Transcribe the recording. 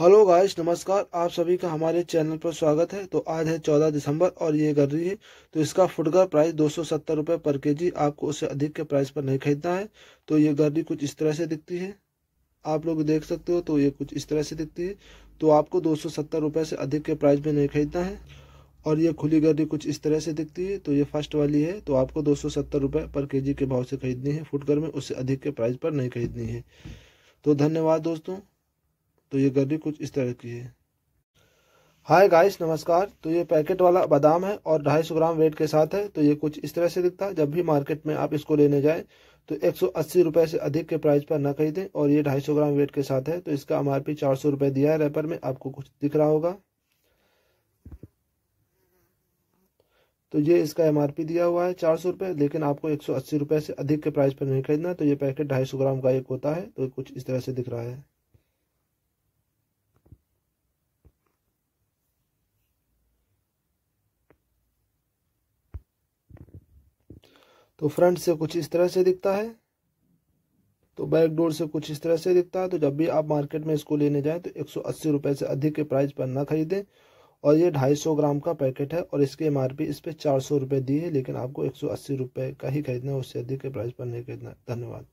hello guys नमस्कार आप सभी का हमारे चैनल पर स्वागत है तो आज है चौदह दिसंबर और ये गर्री है तो इसका फुटगर का प्राइस दो सौ सत्तर रुपये पर के जी आपको उससे अधिक के प्राइस पर नहीं खरीदना है तो ये गर्री कुछ इस तरह से दिखती है आप लोग देख सकते हो तो ये कुछ इस तरह से दिखती है तो आपको दो सौ सत्तर रुपये से अधिक के प्राइस में नहीं खरीदना है और ये खुली गर्री कुछ इस तरह से दिखती है तो ये फर्स्ट वाली है तो आपको दो सौ सत्तर रुपये पर के जी के भाव से खरीदनी है फुटकर में उससे अधिक के प्राइस पर नहीं खरीदनी है तो धन्यवाद दोस्तों तो ये गर्मी कुछ इस तरह की है हाय गाइस नमस्कार तो ये पैकेट वाला बादाम है और 250 ग्राम वेट के साथ है तो ये कुछ इस तरह से दिखता है जब भी मार्केट में आप इसको लेने जाएं तो एक सौ से अधिक के प्राइस पर ना खरीदें और ये 250 ग्राम वेट के साथ है तो इसका एम आर पी दिया है रेपर में आपको कुछ दिख रहा होगा तो ये इसका एम दिया हुआ है चार सौ रुपये लेकिन आपको एक सौ अस्सी रुपये से अधिक के प्राइस पर नहीं खरीदना तो ये पैकेट ढाई सौ ग्राम का एक होता है तो कुछ इस तरह से दिख रहा है तो फ्रंट से कुछ इस तरह से दिखता है तो बैक डोर से कुछ इस तरह से दिखता है तो जब भी आप मार्केट में इसको लेने जाएं तो एक सौ से अधिक के प्राइस पर ना खरीदें और ये 250 ग्राम का पैकेट है और इसकी एम इस पर चार सौ दी है लेकिन आपको एक सौ का ही खरीदना है उससे अधिक के प्राइस पर नहीं खरीदना धन्यवाद